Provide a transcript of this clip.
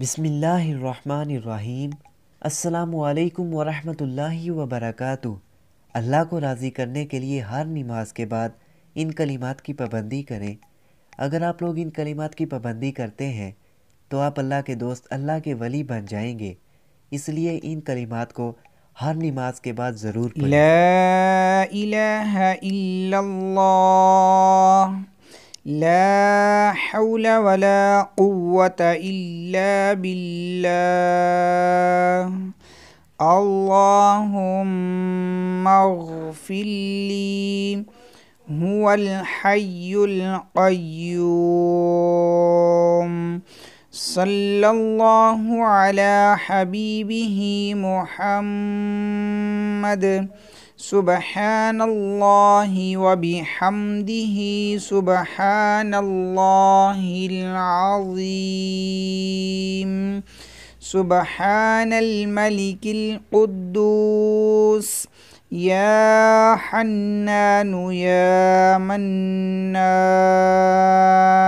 بسم اللہ الرحمن الرحیم السلام علیکم ورحمۃ اللہ وبرکاتہ اللہ کو راضی کرنے کے لیے ہر نماز کے بعد ان کلمات کی پابندی کریں اگر آپ لوگ ان کلمات کی پابندی کرتے ہیں تو آپ اللہ کے دوست اللہ کے ولی بن جائیں گے اس لیے ان کلمات کو ہر نماز کے بعد ضرور پڑھیں لا الہ الا اللہ لا حول ولا قوة إلا بالله اللهم اغفر لي هو الحي القيوم صلى الله على حبيبه محمد سبحان الله وبحمده سبحان الله العظيم سبحان الملك القدوس يا حنان يا منان